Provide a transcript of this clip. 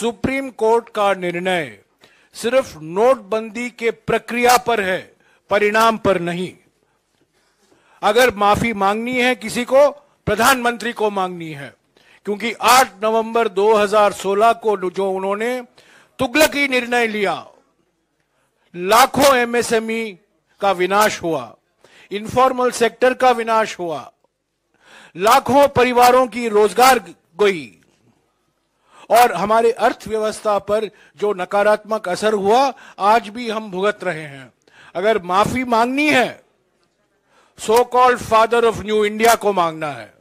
supreme court का निर्णय सिर्फ नोटबंदी के प्रक्रिया पर है परिणाम पर नहीं अगर माफी मांगनी है किसी को प्रधानमंत्री को मांगनी है क्योंकि 8 नवंबर 2016 को जो उन्होंने तुगलकी निर्णय लिया लाखों एमएसएमई का विनाश हुआ इनफॉर्मल सेक्टर का विनाश हुआ लाखों परिवारों की रोजगार गई और हमारे अर्थव्यवस्था पर जो नकारात्मक असर हुआ आज भी हम भुगत रहे हैं अगर माफी मांगनी है so called father of new India को मांगना है